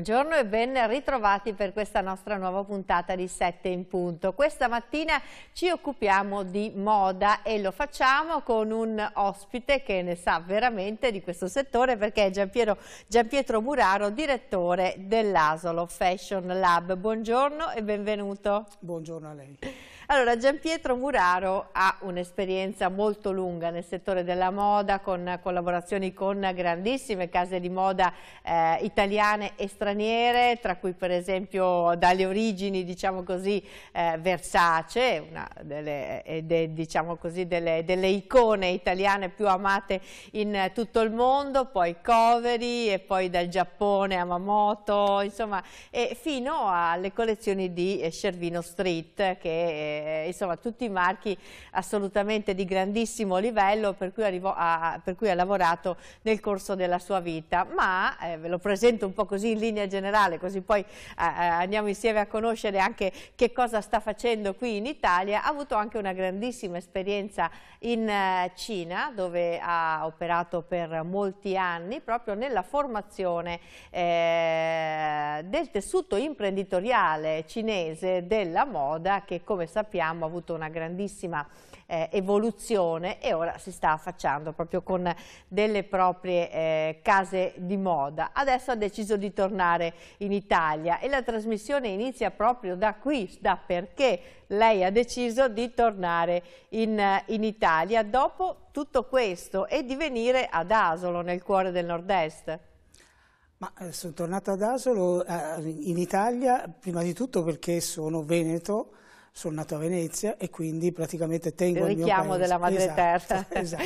Buongiorno e ben ritrovati per questa nostra nuova puntata di 7 in punto. Questa mattina ci occupiamo di moda e lo facciamo con un ospite che ne sa veramente di questo settore perché è Giampiero, Giampietro Muraro, direttore dell'Asolo Fashion Lab. Buongiorno e benvenuto. Buongiorno a lei. Allora, Gian Pietro Muraro ha un'esperienza molto lunga nel settore della moda, con collaborazioni con grandissime case di moda eh, italiane e straniere, tra cui per esempio dalle origini, diciamo così, eh, Versace, una delle, eh, de, diciamo così, delle, delle icone italiane più amate in tutto il mondo, poi Covery e poi dal Giappone a Mamoto, insomma, e fino alle collezioni di Cervino eh, Street che eh, eh, insomma tutti i marchi assolutamente di grandissimo livello per cui, arrivò a, per cui ha lavorato nel corso della sua vita, ma eh, ve lo presento un po' così in linea generale, così poi eh, eh andiamo insieme a conoscere anche che cosa sta facendo qui in Italia, ha avuto anche una grandissima esperienza in eh, Cina dove ha operato per molti anni proprio nella formazione del tessuto imprenditoriale cinese della moda che come sapete sappiamo ha avuto una grandissima eh, evoluzione e ora si sta affacciando proprio con delle proprie eh, case di moda. Adesso ha deciso di tornare in Italia e la trasmissione inizia proprio da qui, da perché lei ha deciso di tornare in, eh, in Italia dopo tutto questo e di venire ad Asolo, nel cuore del nord-est. Ma eh, sono tornato ad Asolo, eh, in Italia, prima di tutto perché sono veneto, sono nato a Venezia e quindi praticamente tengo il, il mio richiamo della madre esatto, terra. Esatto.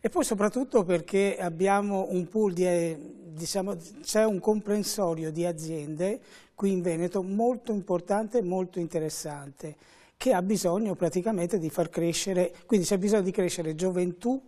e poi soprattutto perché abbiamo un pool di, diciamo, c'è un comprensorio di aziende qui in Veneto molto importante e molto interessante che ha bisogno praticamente di far crescere, quindi c'è bisogno di crescere gioventù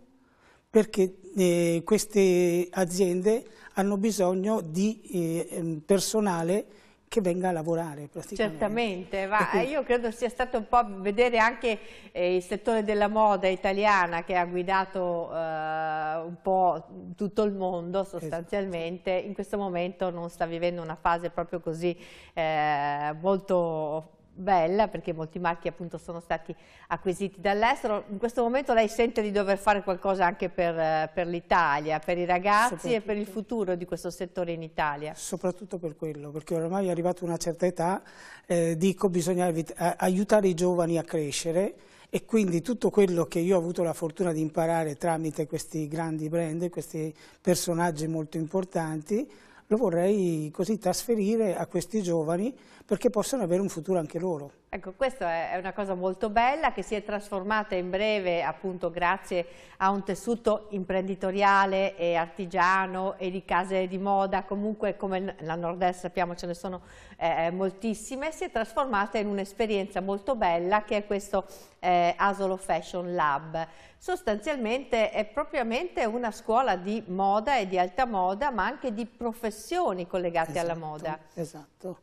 perché eh, queste aziende hanno bisogno di eh, personale che venga a lavorare praticamente. Certamente, ma quindi... io credo sia stato un po' vedere anche eh, il settore della moda italiana che ha guidato eh, un po' tutto il mondo esatto, sostanzialmente, esatto. in questo momento non sta vivendo una fase proprio così eh, molto bella perché molti marchi appunto sono stati acquisiti dall'estero. In questo momento lei sente di dover fare qualcosa anche per, eh, per l'Italia, per i ragazzi e per il futuro di questo settore in Italia? Soprattutto per quello, perché ormai è arrivata una certa età, eh, dico bisogna aiutare i giovani a crescere e quindi tutto quello che io ho avuto la fortuna di imparare tramite questi grandi brand, questi personaggi molto importanti, lo vorrei così trasferire a questi giovani perché possano avere un futuro anche loro. Ecco, questa è una cosa molto bella che si è trasformata in breve appunto grazie a un tessuto imprenditoriale e artigiano e di case di moda, comunque come la Nord-Est sappiamo ce ne sono eh, eh, moltissime, si è trasformata in un'esperienza molto bella che è questo eh, Asolo Fashion Lab. Sostanzialmente è propriamente una scuola di moda e di alta moda ma anche di professioni collegate esatto, alla moda. Esatto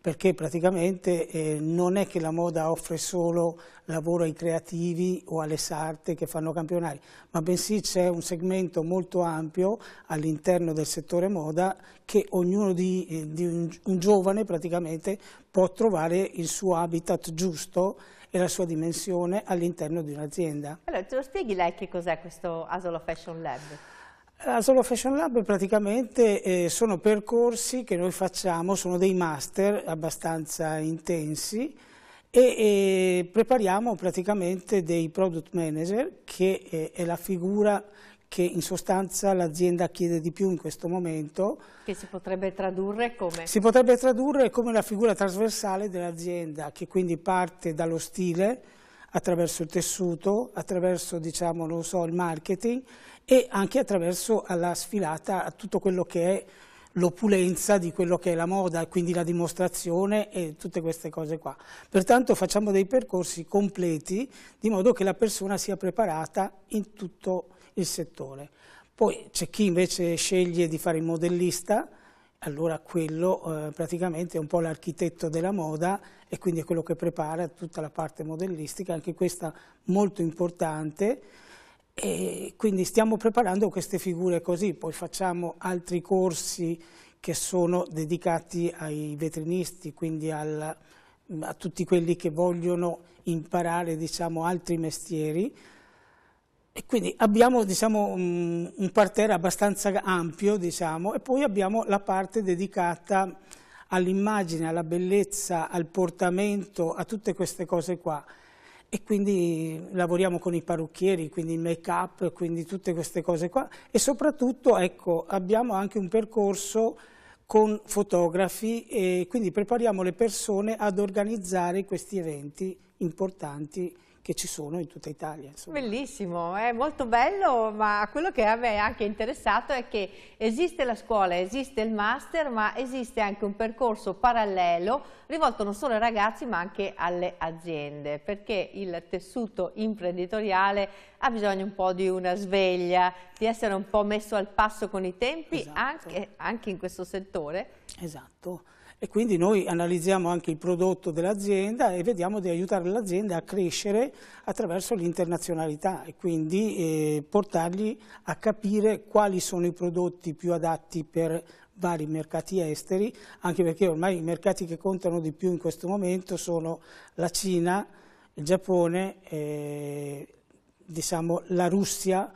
perché praticamente eh, non è che la moda offre solo lavoro ai creativi o alle sarte che fanno campionari, ma bensì c'è un segmento molto ampio all'interno del settore moda che ognuno di, eh, di un, un giovane praticamente può trovare il suo habitat giusto e la sua dimensione all'interno di un'azienda. Allora, te lo spieghi lei che cos'è questo Asolo Fashion Lab? A eh, Solo Fashion Lab praticamente eh, sono percorsi che noi facciamo, sono dei master abbastanza intensi e, e prepariamo praticamente dei product manager che eh, è la figura che in sostanza l'azienda chiede di più in questo momento. Che si potrebbe tradurre come? Si potrebbe tradurre come la figura trasversale dell'azienda che quindi parte dallo stile attraverso il tessuto, attraverso diciamo, so, il marketing e anche attraverso la sfilata a tutto quello che è l'opulenza di quello che è la moda, quindi la dimostrazione e tutte queste cose qua. Pertanto facciamo dei percorsi completi di modo che la persona sia preparata in tutto il settore. Poi c'è chi invece sceglie di fare il modellista, allora quello eh, praticamente è un po' l'architetto della moda e quindi è quello che prepara tutta la parte modellistica, anche questa molto importante, e quindi stiamo preparando queste figure così, poi facciamo altri corsi che sono dedicati ai vetrinisti, quindi al, a tutti quelli che vogliono imparare diciamo, altri mestieri. E quindi abbiamo diciamo, un, un parterre abbastanza ampio diciamo, e poi abbiamo la parte dedicata all'immagine, alla bellezza, al portamento, a tutte queste cose qua e quindi lavoriamo con i parrucchieri, quindi il make up, quindi tutte queste cose qua e soprattutto ecco, abbiamo anche un percorso con fotografi e quindi prepariamo le persone ad organizzare questi eventi importanti che ci sono in tutta Italia. Insomma. Bellissimo, è molto bello, ma quello che a me è anche interessato è che esiste la scuola, esiste il master, ma esiste anche un percorso parallelo rivolto non solo ai ragazzi ma anche alle aziende, perché il tessuto imprenditoriale ha bisogno un po' di una sveglia, di essere un po' messo al passo con i tempi esatto. anche, anche in questo settore. Esatto e quindi noi analizziamo anche il prodotto dell'azienda e vediamo di aiutare l'azienda a crescere attraverso l'internazionalità e quindi eh, portargli a capire quali sono i prodotti più adatti per vari mercati esteri, anche perché ormai i mercati che contano di più in questo momento sono la Cina, il Giappone, eh, diciamo, la Russia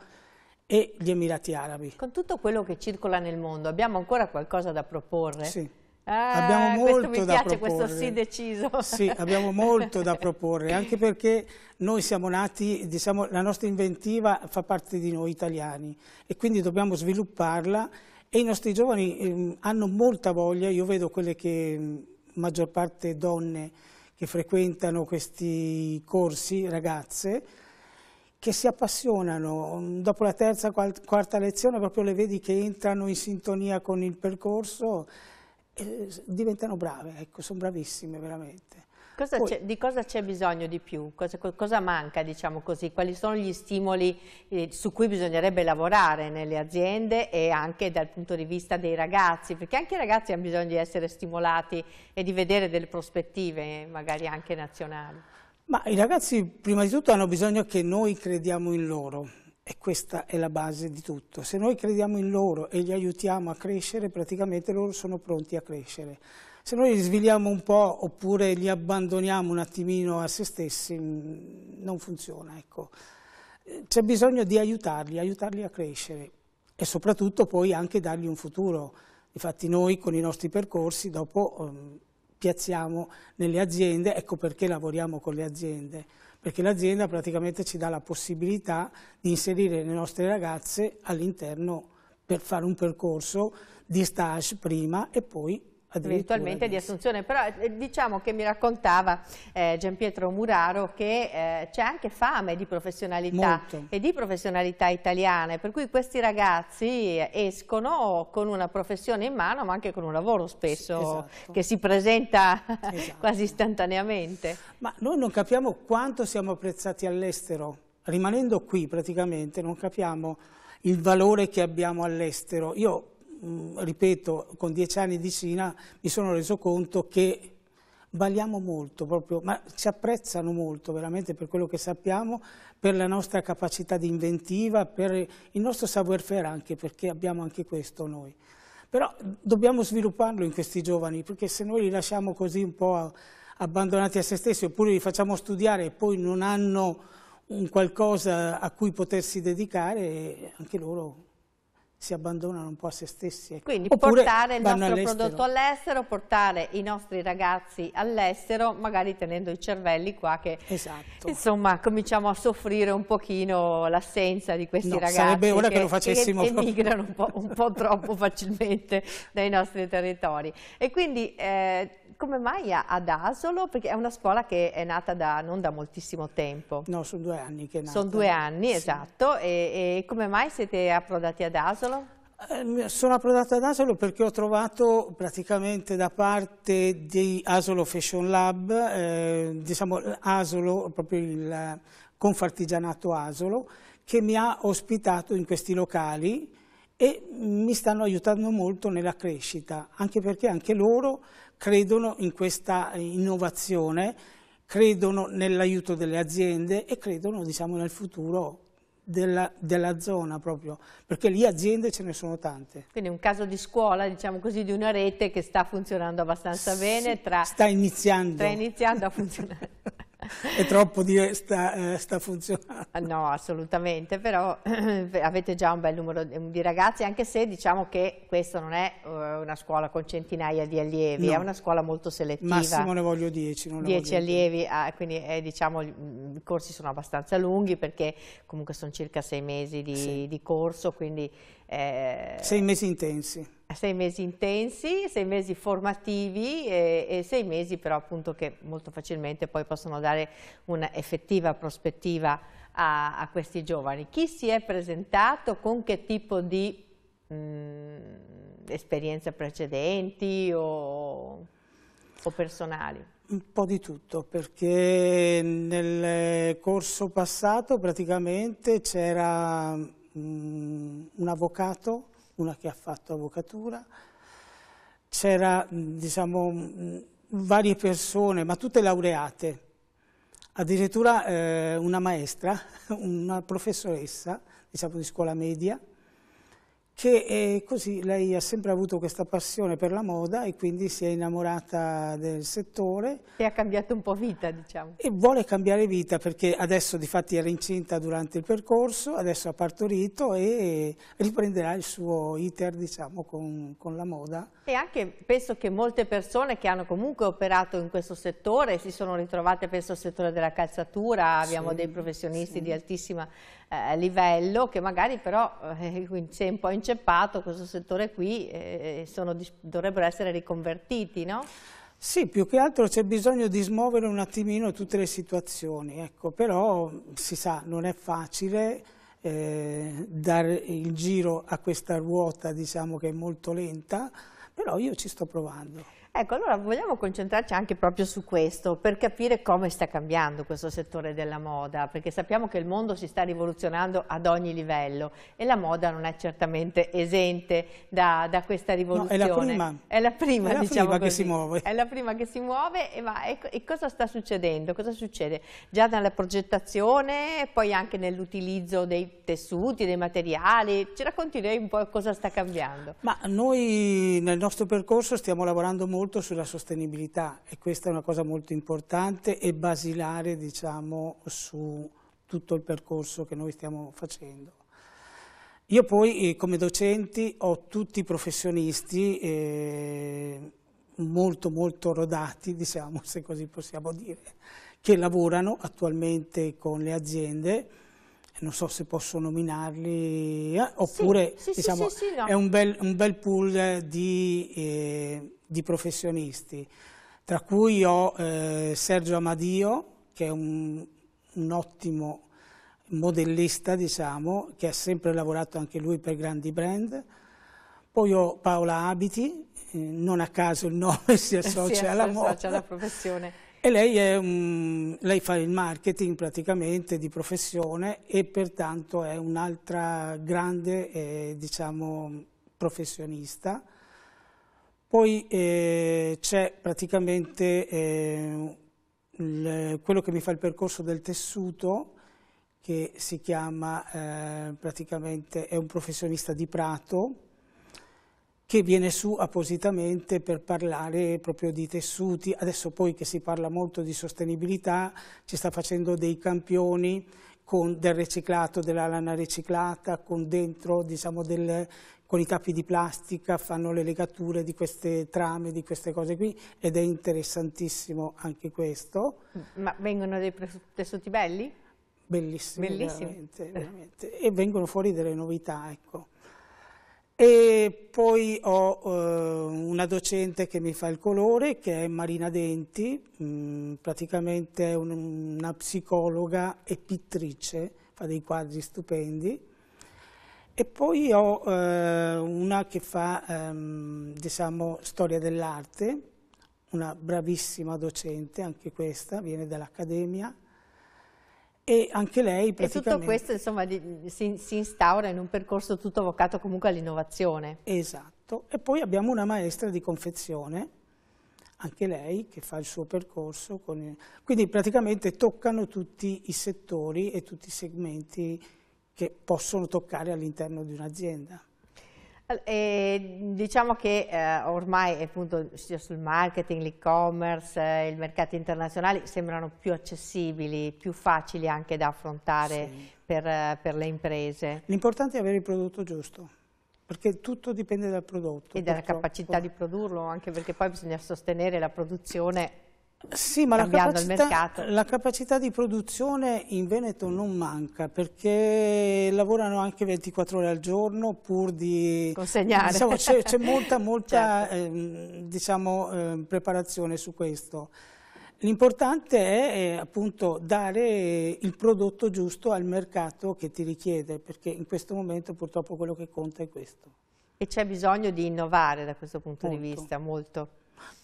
e gli Emirati Arabi. Con tutto quello che circola nel mondo abbiamo ancora qualcosa da proporre? Sì. Ah, abbiamo molto eh, questo mi da piace, proporre. questo sì deciso. Sì, abbiamo molto da proporre, anche perché noi siamo nati, diciamo, la nostra inventiva fa parte di noi italiani e quindi dobbiamo svilupparla e i nostri giovani eh, hanno molta voglia, io vedo quelle che mm, maggior parte donne che frequentano questi corsi, ragazze, che si appassionano, dopo la terza, quarta lezione proprio le vedi che entrano in sintonia con il percorso eh, diventano brave, ecco, sono bravissime veramente. Cosa Poi, di cosa c'è bisogno di più? Cosa, cosa, manca, diciamo così? Quali sono gli stimoli eh, su cui bisognerebbe lavorare nelle aziende e anche dal punto di vista dei ragazzi? Perché anche i ragazzi hanno bisogno di essere stimolati e di vedere delle prospettive, magari anche nazionali. Ma i ragazzi prima di tutto hanno bisogno che noi crediamo in loro, e questa è la base di tutto. Se noi crediamo in loro e li aiutiamo a crescere, praticamente loro sono pronti a crescere. Se noi li sviliamo un po' oppure li abbandoniamo un attimino a se stessi, mm, non funziona. Ecco. C'è bisogno di aiutarli, aiutarli a crescere e soprattutto poi anche dargli un futuro. Infatti noi con i nostri percorsi dopo um, piazziamo nelle aziende, ecco perché lavoriamo con le aziende perché l'azienda praticamente ci dà la possibilità di inserire le nostre ragazze all'interno per fare un percorso di stage prima e poi virtualmente di assunzione, però eh, diciamo che mi raccontava eh, Gianpietro Muraro che eh, c'è anche fame di professionalità Molto. e di professionalità italiane, per cui questi ragazzi eh, escono con una professione in mano ma anche con un lavoro spesso sì, esatto. che si presenta esatto. quasi istantaneamente. Ma noi non capiamo quanto siamo apprezzati all'estero, rimanendo qui praticamente non capiamo il valore che abbiamo all'estero. Io Mm, ripeto, con dieci anni di Cina mi sono reso conto che valiamo molto, proprio, ma ci apprezzano molto veramente per quello che sappiamo, per la nostra capacità di inventiva, per il nostro savoir faire anche, perché abbiamo anche questo noi. Però dobbiamo svilupparlo in questi giovani, perché se noi li lasciamo così un po' abbandonati a se stessi, oppure li facciamo studiare e poi non hanno un qualcosa a cui potersi dedicare, anche loro si abbandonano un po' a se stessi. Ecco. Quindi Oppure portare il nostro all prodotto all'estero, portare i nostri ragazzi all'estero, magari tenendo i cervelli qua che esatto. insomma cominciamo a soffrire un pochino l'assenza di questi no, ragazzi sarebbe ora che, che lo facessimo che emigrano un po', un po' troppo facilmente dai nostri territori. E quindi eh, come mai ad Asolo? Perché è una scuola che è nata da, non da moltissimo tempo. No, sono due anni che è nata. Sono due anni, sì. esatto. E, e come mai siete approdati ad Asolo? Eh, sono approdata ad Asolo perché ho trovato praticamente da parte di Asolo Fashion Lab, eh, diciamo Asolo, proprio il confartigianato Asolo, che mi ha ospitato in questi locali e mi stanno aiutando molto nella crescita, anche perché anche loro credono in questa eh, innovazione, credono nell'aiuto delle aziende e credono diciamo, nel futuro della, della, zona proprio, perché lì aziende ce ne sono tante. Quindi un caso di scuola, diciamo così, di una rete che sta funzionando abbastanza sì, bene. Tra, sta iniziando. Sta iniziando a funzionare. è troppo dire sta, eh, sta, funzionando. No, assolutamente, però avete già un bel numero di ragazzi, anche se diciamo che questa non è eh, una scuola con centinaia di allievi, no. è una scuola molto selettiva. Massimo ne voglio 10. 10 allievi, ah, quindi è, eh, diciamo, mm, i corsi sono abbastanza lunghi perché comunque sono circa sei mesi di, sì. di corso, quindi... Eh... Sei mesi intensi sei mesi intensi, sei mesi formativi e, e, sei mesi però appunto che molto facilmente poi possono dare un'effettiva prospettiva a, a, questi giovani. Chi si è presentato, con che tipo di mh, mm, esperienze precedenti o, o personali? Un po' di tutto, perché nel corso passato praticamente c'era mm, un avvocato una che ha fatto avvocatura, c'era diciamo, varie persone, ma tutte laureate, addirittura eh, una maestra, una professoressa diciamo, di scuola media, che eh, così lei ha sempre avuto questa passione per la moda e quindi si è innamorata del settore. E ha cambiato un po' vita, diciamo. E vuole cambiare vita perché adesso di fatti era incinta durante il percorso, adesso ha partorito e riprenderà il suo iter, diciamo, con, con la moda. E anche penso che molte persone che hanno comunque operato in questo settore si sono ritrovate, penso al settore della calzatura, abbiamo sì, dei professionisti sì. di altissima eh, livello che magari però eh, si è un po' inceppato questo settore qui eh, eh sono, dovrebbero essere riconvertiti, no? Sì, più che altro c'è bisogno di smuovere un attimino tutte le situazioni, ecco, però si sa, non è facile eh, dare il giro a questa ruota diciamo, che è molto lenta, però io ci sto provando. Ecco, allora vogliamo concentrarci anche proprio su questo, per capire come sta cambiando questo settore della moda, perché sappiamo che il mondo si sta rivoluzionando ad ogni livello e la moda non è certamente esente da, da questa rivoluzione. No, è la prima. È la prima, è la diciamo prima che si muove. È la prima che si muove e, va, e, e cosa sta succedendo? Cosa succede? Già nella progettazione, poi anche nell'utilizzo dei tessuti, dei materiali, ci racconti lei un po' cosa sta cambiando? Ma noi nel nostro percorso stiamo lavorando molto molto sulla sostenibilità e questa è una cosa molto importante e basilare diciamo, su tutto il percorso che noi stiamo facendo. Io poi eh, come docenti ho tutti i professionisti eh, molto molto rodati, diciamo, se così possiamo dire, che lavorano attualmente con le aziende, non so se posso nominarli, eh, oppure sì, sì, diciamo, sì, no. è un bel, un bel, pool di eh, di professionisti, tra cui ho eh, Sergio Amadio, che è un, un ottimo modellista, diciamo, che ha sempre lavorato anche lui per grandi brand. Poi ho Paola Abiti, eh, non a caso il nome si associa, si alla, associa alla professione. E lei, è, um, lei, fa il marketing praticamente di professione e pertanto è un'altra grande eh, diciamo, professionista. Poi eh, c'è praticamente eh, il, quello che mi fa il percorso del tessuto, che si chiama eh, praticamente, è un professionista di Prato, che viene su appositamente per parlare proprio di tessuti. Adesso poi che si parla molto di sostenibilità, ci sta facendo dei campioni con del riciclato, della lana riciclata, con dentro diciamo, del con i capi di plastica, fanno le legature di queste trame, di queste cose qui ed è interessantissimo anche questo. Mm, ma vengono dei tessuti belli? Bellissimi, Bellissimi. Veramente, veramente. e vengono fuori delle novità, ecco. E poi ho eh, una docente che mi fa il colore, che è Marina Denti, mh, mm, praticamente è un, una psicologa e pittrice, fa dei quadri stupendi. E poi ho eh, una che fa, ehm, diciamo, storia dell'arte, una bravissima docente, anche questa, viene dall'Accademia, e anche lei praticamente... E tutto questo insomma si, si, instaura in un percorso tutto vocato comunque all'innovazione. Esatto, e poi abbiamo una maestra di confezione, anche lei che fa il suo percorso, con... quindi praticamente toccano tutti i settori e tutti i segmenti che possono toccare all'interno di un'azienda. E eh, diciamo che eh, ormai appunto sia sul marketing, l'e-commerce, eh, i mercati internazionali sembrano più accessibili, più facili anche da affrontare sì. per, eh, per, le imprese. L'importante è avere il prodotto giusto, perché tutto dipende dal prodotto. E dalla purtroppo. capacità di produrlo, anche perché poi bisogna sostenere la produzione sì, ma la capacità, la capacità, di produzione in Veneto non manca perché lavorano anche 24 ore al giorno pur di... Consegnare. Diciamo, c'è molta, molta certo. eh, diciamo, eh, preparazione su questo. L'importante è eh, appunto dare il prodotto giusto al mercato che ti richiede perché in questo momento purtroppo quello che conta è questo. E c'è bisogno di innovare da questo punto Punto. di vista molto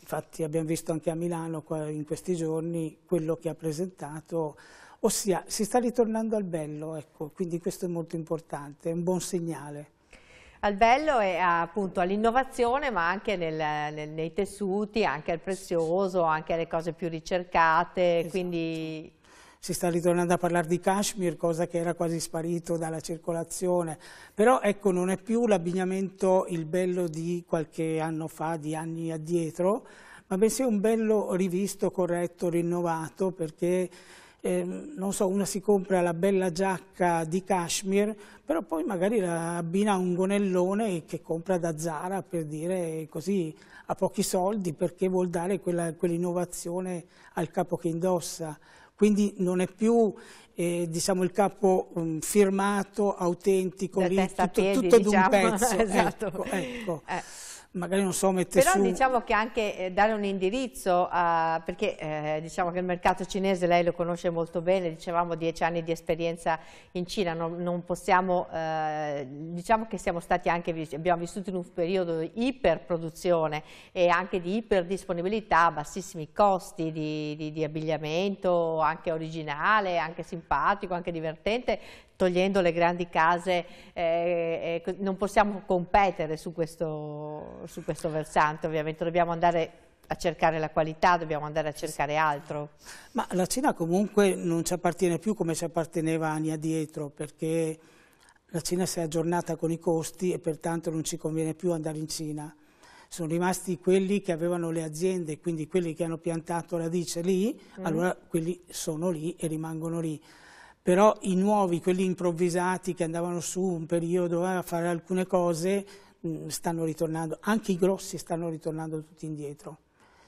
infatti abbiamo visto anche a Milano in questi giorni quello che ha presentato, ossia si sta ritornando al bello, ecco, quindi questo è molto importante, è un buon segnale al bello e appunto all'innovazione ma anche nel, nel, nei tessuti, anche al prezioso, anche alle cose più ricercate, esatto. quindi si sta ritornando a parlare di Kashmir, cosa che era quasi sparito dalla circolazione, però ecco non è più l'abbigliamento il bello di qualche anno fa, di anni addietro, ma bensì un bello rivisto, corretto, rinnovato, perché eh, non so, una si compra la bella giacca di Kashmir, però poi magari la abbina a un gonellone che compra da Zara per dire così a pochi soldi perché vuol dare quell'innovazione quell al capo che indossa quindi non è più eh, diciamo, il capo um, firmato, autentico, lì, tutto, piedi, tutto diciamo. d'un pezzo. esatto. Ecco, ecco. Eh magari non so, mette Però su... diciamo che anche eh, dare un indirizzo, a, perché eh, diciamo che il mercato cinese lei lo conosce molto bene, dicevamo dieci anni di esperienza in Cina, non, non possiamo, eh, diciamo che siamo stati anche, abbiamo vissuto in un periodo di iperproduzione e anche di iperdisponibilità, bassissimi costi di, di, di abbigliamento, anche originale, anche simpatico, anche divertente, togliendo le grandi case, eh, eh, non possiamo competere su questo, su questo versante, ovviamente dobbiamo andare a cercare la qualità, dobbiamo andare a cercare altro. Ma la Cina comunque non ci appartiene più come ci apparteneva anni addietro, perché la Cina si è aggiornata con i costi e pertanto non ci conviene più andare in Cina. Sono rimasti quelli che avevano le aziende, quindi quelli che hanno piantato radice lì, mm. allora quelli sono lì e rimangono lì però i nuovi, quelli improvvisati che andavano su un periodo eh, a fare alcune cose, mm, stanno ritornando, anche i grossi stanno ritornando tutti indietro.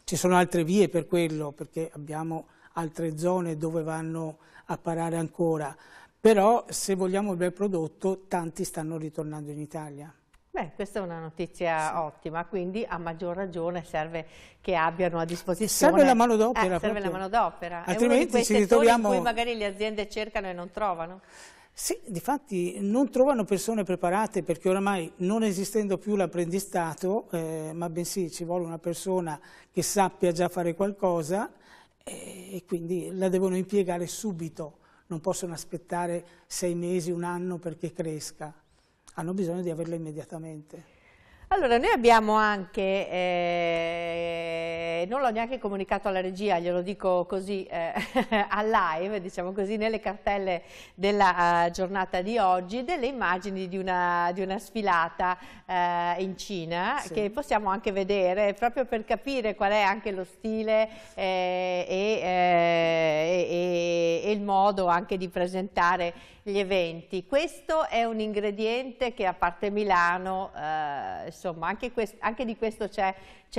Ci sono altre vie per quello, perché abbiamo altre zone dove vanno a parare ancora, però se vogliamo il bel prodotto tanti stanno ritornando in Italia. Beh, questa è una notizia sì. ottima, quindi a maggior ragione serve che abbiano a disposizione... Serve la manodopera. Eh, serve la manodopera. Altrimenti ci ritroviamo... In magari le aziende cercano e non trovano. Sì, difatti non trovano persone preparate perché oramai non esistendo più l'apprendistato, eh, ma bensì ci vuole una persona che sappia già fare qualcosa eh, e quindi la devono impiegare subito, non possono aspettare sei mesi, un anno perché cresca hanno bisogno di averlo immediatamente. Allora, noi abbiamo anche, eh, non l'ho neanche comunicato alla regia, glielo dico così eh, a live, diciamo così, nelle cartelle della uh, giornata di oggi, delle immagini di una, di una sfilata uh, in Cina sì. che possiamo anche vedere proprio per capire qual è anche lo stile eh, eh e, e il modo anche di presentare gli eventi. Questo è un ingrediente che a parte Milano eh, insomma anche, anche di questo c'è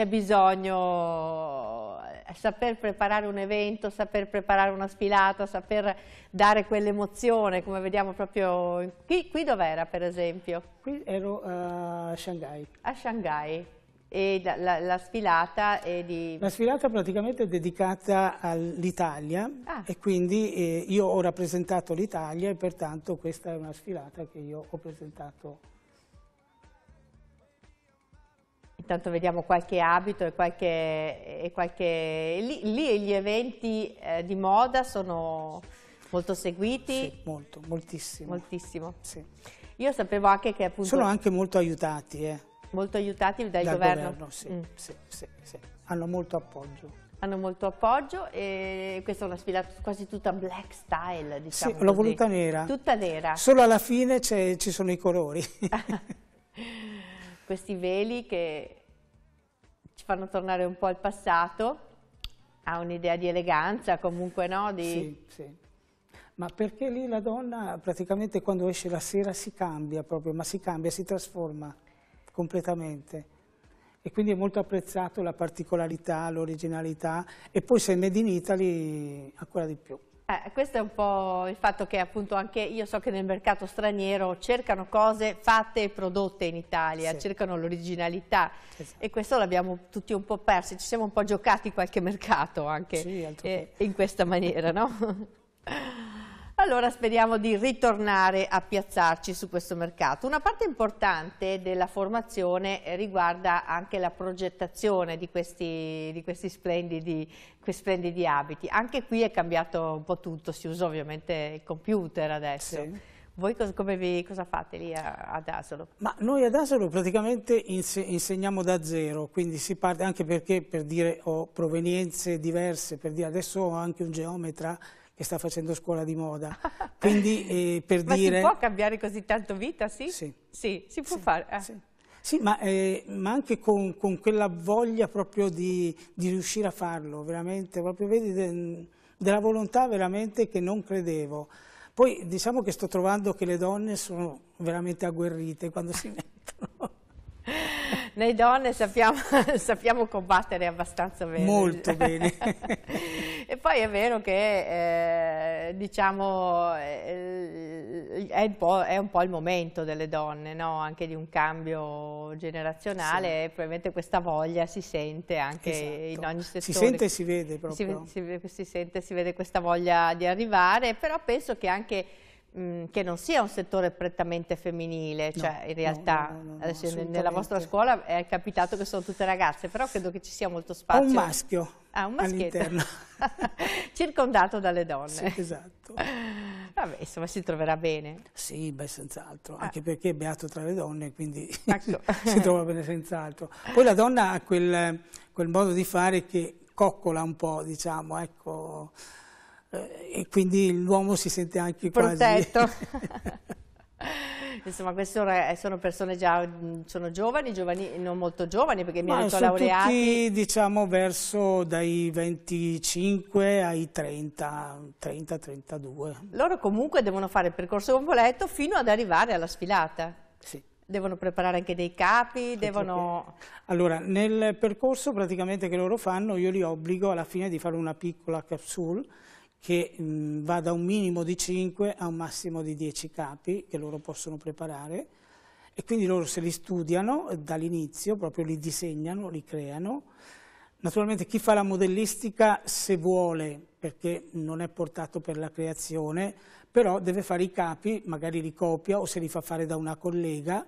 bisogno, eh, saper preparare un evento, saper preparare una sfilata, saper dare quell'emozione come vediamo proprio, qui, qui dov'era per esempio? Qui ero eh, a Shanghai. A Shanghai e la, la, la, sfilata è di... La sfilata praticamente è dedicata all'Italia ah. e quindi eh, io ho rappresentato l'Italia e pertanto questa è una sfilata che io ho presentato Intanto vediamo qualche abito e qualche... E qualche... Lì, lì, gli eventi eh, di moda sono molto seguiti. Sì, molto, moltissimo. moltissimo. Sì. Io sapevo anche che appunto... Sono anche molto aiutati, eh. Molto aiutati dal, dal governo? governo sì, mm. sì, sì, sì. Hanno molto appoggio hanno molto appoggio e questa è una sfilata quasi tutta black style, diciamo Sì, l'ho voluta nera. Tutta nera. Solo alla fine ci sono i colori. Questi veli che ci fanno tornare un po' al passato, ha un'idea di eleganza comunque, no? Di... Sì, sì. Ma perché lì la donna praticamente quando esce la sera si cambia proprio, ma si cambia, si trasforma completamente. E quindi è molto apprezzato la particolarità, l'originalità e poi se è Made in Italy ancora di più. Eh, questo è un po' il fatto che appunto anche io so che nel mercato straniero cercano cose fatte e prodotte in Italia, sì. cercano l'originalità esatto. e questo l'abbiamo tutti un po' persi, ci siamo un po' giocati qualche mercato anche sì, eh, in questa maniera, no? Allora speriamo di ritornare a piazzarci su questo mercato. Una parte importante della formazione eh, riguarda anche la progettazione di questi, di questi splendidi, questi splendidi abiti. Anche qui è cambiato un po' tutto, si usa ovviamente il computer adesso. Sì. Voi cosa, vi, cosa fate lì ad Asolo? Ma noi ad Asolo praticamente inse insegniamo da zero, quindi si parte anche perché per dire ho provenienze diverse, per dire adesso ho anche un geometra e sta facendo scuola di moda. Quindi eh, per ma dire... Ma si può cambiare così tanto vita, sì? Sì. sì si può sì, fare. Ah. Sì. sì ma, eh, ma, anche con, con, quella voglia proprio di, di, riuscire a farlo, veramente, proprio vedi, de, della volontà veramente che non credevo. Poi diciamo che sto trovando che le donne sono veramente agguerrite quando si mettono. Noi donne sappiamo, sappiamo combattere abbastanza bene. Molto bene. e poi è vero che eh, diciamo, eh, è, un po', è un po' il momento delle donne, no? anche di un cambio generazionale sì. e probabilmente questa voglia si sente anche esatto. in ogni settore. Si sente e si vede proprio. Si, si, si sente e si vede questa voglia di arrivare, però penso che anche che non sia un settore prettamente femminile, no, cioè in realtà no, no, adesso nella vostra scuola è capitato che sono tutte ragazze, però credo che ci sia molto spazio. Un maschio. Ah, un all'interno. Circondato dalle donne. Sì, esatto. Vabbè, insomma, si troverà bene. Sì, beh, senz'altro, ah. anche perché è beato tra le donne, quindi ecco. si trova bene senz'altro. Poi la donna ha quel, quel modo di fare che coccola un po', diciamo, ecco eh, e quindi l'uomo si sente anche Protetto. Insomma, queste sono eh, persone già, mm, sono giovani, giovani, non molto giovani perché mi hanno detto laureati. Tutti, diciamo verso dai 25 ai 30, 30, 32. Loro comunque devono fare il percorso completo fino ad arrivare alla sfilata. Sì devono preparare anche dei capi, devono... Allora, nel percorso praticamente che loro fanno, io li obbligo alla fine di fare una piccola capsule che mh, mm, va da un minimo di 5 a un massimo di 10 capi che loro possono preparare e quindi loro se li studiano dall'inizio, proprio li disegnano, li creano. Naturalmente chi fa la modellistica se vuole, perché non è portato per la creazione, però deve fare i capi, magari li copia o se li fa fare da una collega,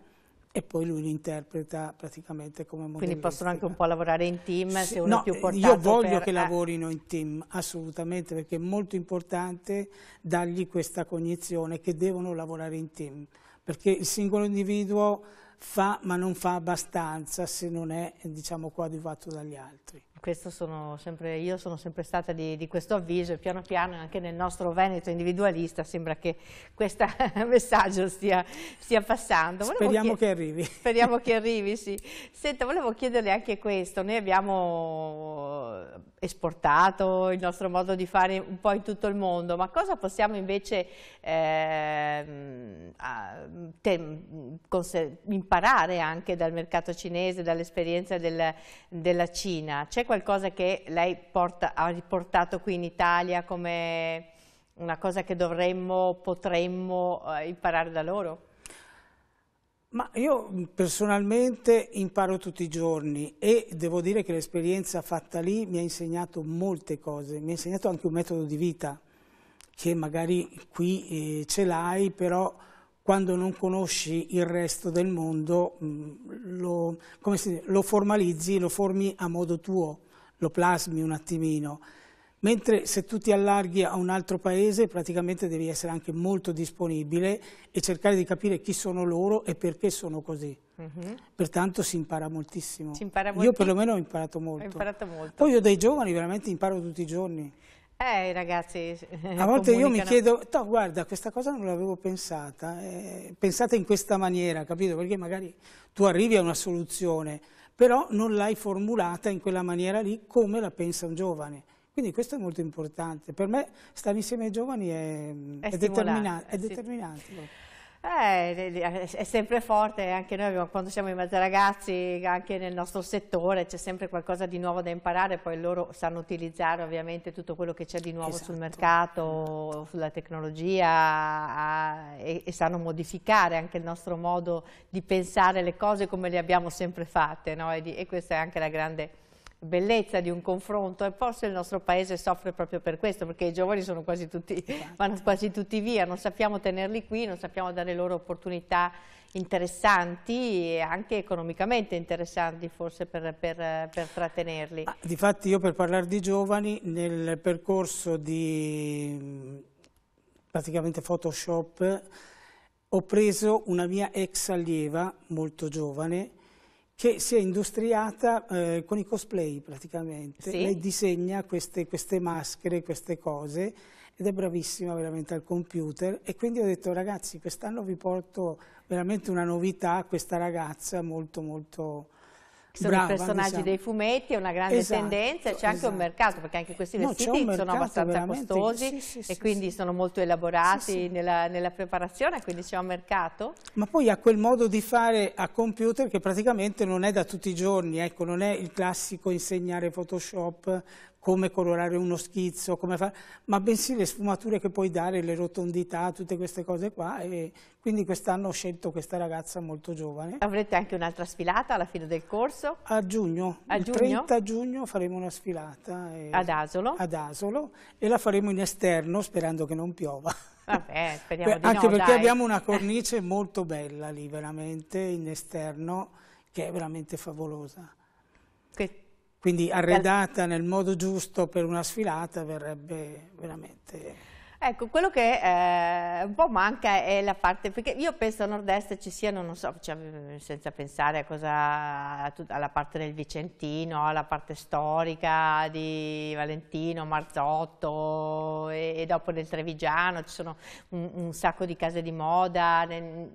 e poi lui li interpreta praticamente come modellista. Quindi possono anche un po' lavorare in team se uno no, è più portato Io voglio per... che eh. lavorino in team, assolutamente, perché è molto importante dargli questa cognizione che devono lavorare in team, perché il singolo individuo fa ma non fa abbastanza se non è, diciamo, coadiuvato dagli altri questo sono sempre, io sono sempre stata di, di, questo avviso e piano piano anche nel nostro Veneto individualista sembra che questo messaggio stia, stia passando. Volevo speriamo che arrivi. Speriamo che arrivi, sì. Senta, volevo chiederle anche questo, noi abbiamo esportato il nostro modo di fare un po' in tutto il mondo, ma cosa possiamo invece eh, imparare anche dal mercato cinese, dall'esperienza del, della Cina? C'è qualcosa che lei porta, ha riportato qui in Italia come una cosa che dovremmo, potremmo eh, imparare da loro? Ma io mm, personalmente imparo tutti i giorni e devo dire che l'esperienza fatta lì mi ha insegnato molte cose, mi ha insegnato anche un metodo di vita che magari qui eh, ce l'hai, però quando non conosci il resto del mondo mm, lo, dice, lo, formalizzi, lo formi a modo tuo, lo plasmi un attimino. Mentre se tu ti allarghi a un altro paese praticamente devi essere anche molto disponibile e cercare di capire chi sono loro e perché sono così. Mm -hmm. Pertanto si impara moltissimo. Si impara molti... Io perlomeno ho imparato molto. Imparato molto. Poi io dai giovani veramente imparo tutti i giorni. Eh, ragazzi eh, A volte io mi chiedo, no, guarda, questa cosa non l'avevo pensata, eh, pensata in questa maniera, capito? Perché magari tu arrivi a una soluzione, però non l'hai formulata in quella maniera lì come la pensa un giovane. Quindi questo è molto importante. Per me stare insieme ai giovani è, è, è determinante. È sì. determinante. Eh, è sempre forte, anche noi quando siamo in mezzo ai ragazzi, anche nel nostro settore c'è sempre qualcosa di nuovo da imparare, poi loro sanno utilizzare ovviamente tutto quello che c'è di nuovo esatto. sul mercato, sulla tecnologia a, e, e, sanno modificare anche il nostro modo di pensare le cose come le abbiamo sempre fatte no? e, di, e questa è anche la grande bellezza di un confronto e forse il nostro paese soffre proprio per questo perché i giovani sono quasi tutti, esatto. vanno quasi tutti via, non sappiamo tenerli qui, non sappiamo dare loro opportunità interessanti e anche economicamente interessanti forse per, per, per trattenerli. Ah, difatti io per parlare di giovani nel percorso di mm, praticamente Photoshop ho preso una mia ex allieva molto giovane che si è industriata eh, con i cosplay praticamente, sì. lei disegna queste, queste maschere, queste cose ed è bravissima veramente al computer e quindi ho detto ragazzi quest'anno vi porto veramente una novità, questa ragazza molto molto che sono Brava, i personaggi diciamo. dei fumetti, è una grande esatto, tendenza, c'è anche esatto. un mercato, perché anche questi vestiti no, sono abbastanza costosi sì, sì, e quindi sì. sono molto elaborati nella, nella, preparazione, quindi c'è un mercato. Ma poi ha quel modo di fare a computer che praticamente non è da tutti i giorni, ecco, non è il classico insegnare Photoshop, come colorare uno schizzo, far, ma bensì le sfumature che puoi dare, le rotondità, tutte queste cose qua. E quindi quest'anno ho scelto questa ragazza molto giovane. Avrete anche un'altra sfilata alla fine del corso? A giugno, a il giugno? 30 giugno faremo una sfilata. E, ad, Asolo. ad Asolo? e la faremo in esterno sperando che non piova. Vabbè, speriamo Beh, di anche no, perché dai. abbiamo una cornice molto bella lì veramente in esterno che è veramente favolosa. Che quindi arredata nel modo giusto per una sfilata verrebbe veramente... Ecco, quello che eh, un po' manca è la parte, perché io penso a nord-est ci siano, non so, cioè, senza pensare a cosa, alla parte del Vicentino, alla parte storica di Valentino, Marzotto e, e dopo del Trevigiano, ci sono un, un sacco di case di moda, nel,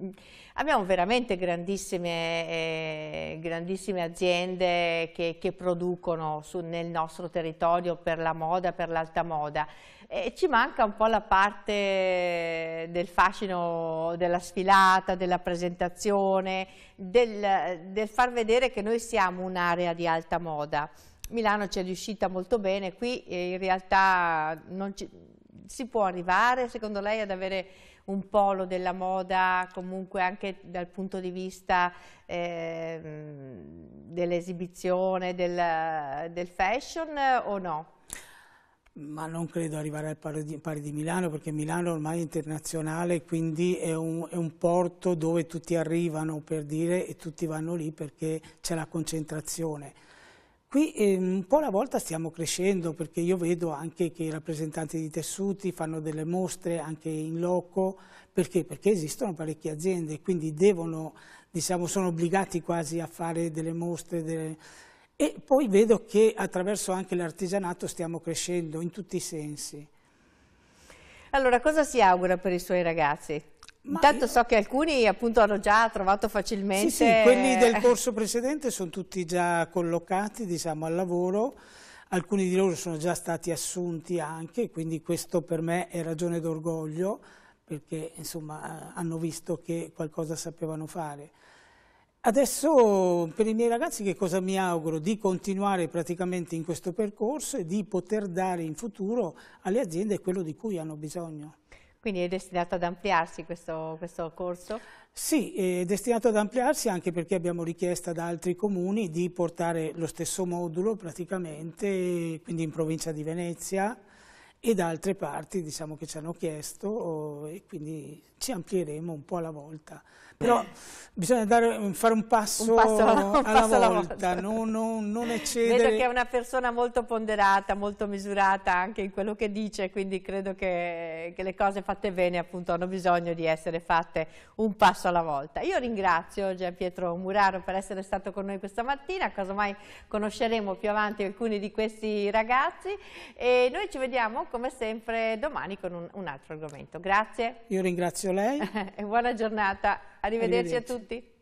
abbiamo veramente grandissime, eh, grandissime aziende che, che producono su, nel nostro territorio per la moda, per l'alta moda. E ci manca un po' la parte del fascino della sfilata, della presentazione, del, del far vedere che noi siamo un'area di alta moda. Milano ci è riuscita molto bene, qui eh, in realtà ci, si può arrivare, secondo lei, ad avere un polo della moda comunque anche dal punto di vista eh, dell'esibizione, del, del fashion o no? ma non credo arrivare al pari di, pari di, Milano perché Milano ormai è internazionale quindi è un, è un, porto dove tutti arrivano per dire e tutti vanno lì perché c'è la concentrazione. Qui eh, un po' alla volta stiamo crescendo perché io vedo anche che i rappresentanti di tessuti fanno delle mostre anche in loco perché? perché esistono parecchie aziende quindi devono, diciamo, sono obbligati quasi a fare delle mostre, delle, e poi vedo che attraverso anche l'artigianato stiamo crescendo in tutti i sensi. Allora, cosa si augura per i suoi ragazzi? Ma Intanto io... so che alcuni appunto hanno già trovato facilmente... Sì, sì, quelli del corso precedente sono tutti già collocati, diciamo, al lavoro. Alcuni di loro sono già stati assunti anche, quindi questo per me è ragione d'orgoglio, perché insomma eh, hanno visto che qualcosa sapevano fare. Adesso per i miei ragazzi che cosa mi auguro? Di continuare praticamente in questo percorso e di poter dare in futuro alle aziende quello di cui hanno bisogno. Quindi è destinato ad ampliarsi questo, questo corso? Sì, è destinato ad ampliarsi anche perché abbiamo richiesto da altri comuni di portare lo stesso modulo praticamente, quindi in provincia di Venezia, e da altre parti diciamo, che ci hanno chiesto oh, e quindi ci amplieremo un po' alla volta. Però eh. bisogna dare, fare un passo, un passo, alla, un alla, passo volta, alla, volta, non, non, non eccedere. Vedo che è una persona molto ponderata, molto misurata anche in quello che dice, quindi credo che, che le cose fatte bene appunto hanno bisogno di essere fatte un passo alla volta. Io ringrazio Gian Pietro Muraro per essere stato con noi questa mattina, casomai conosceremo più avanti alcuni di questi ragazzi e noi ci vediamo come sempre domani con un, un altro argomento. Grazie. Io ringrazio lei. e buona giornata. Arrivederci, Arrivederci. a tutti.